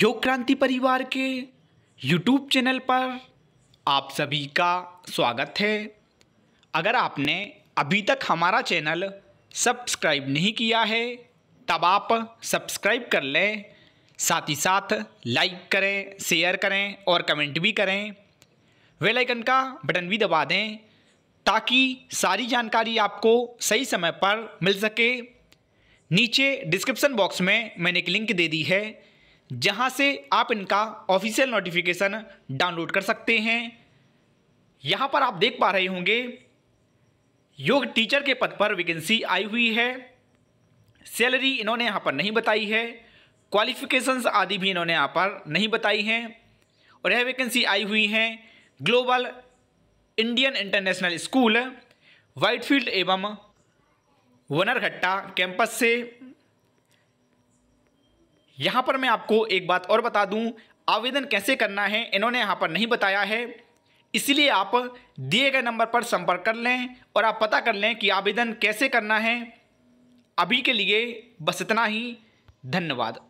योग क्रांति परिवार के यूट्यूब चैनल पर आप सभी का स्वागत है अगर आपने अभी तक हमारा चैनल सब्सक्राइब नहीं किया है तब आप सब्सक्राइब कर लें साथ ही साथ लाइक करें शेयर करें और कमेंट भी करें वेल आइकन का बटन भी दबा दें ताकि सारी जानकारी आपको सही समय पर मिल सके नीचे डिस्क्रिप्शन बॉक्स में मैंने एक लिंक दे दी है जहां से आप इनका ऑफिशियल नोटिफिकेशन डाउनलोड कर सकते हैं यहां पर आप देख पा रहे होंगे योग टीचर के पद पर वैकेंसी आई हुई है सैलरी इन्होंने यहाँ पर नहीं बताई है क्वालिफिकेशंस आदि भी इन्होंने यहाँ पर नहीं बताई हैं और यह वैकेंसी आई हुई है Global Indian International School Whitefield एवं वनरघट्टा कैंपस से यहाँ पर मैं आपको एक बात और बता दूँ आवेदन कैसे करना है इन्होंने यहाँ पर नहीं बताया है इसलिए आप दिए गए नंबर पर संपर्क कर लें और आप पता कर लें कि आवेदन कैसे करना है अभी के लिए बस इतना ही धन्यवाद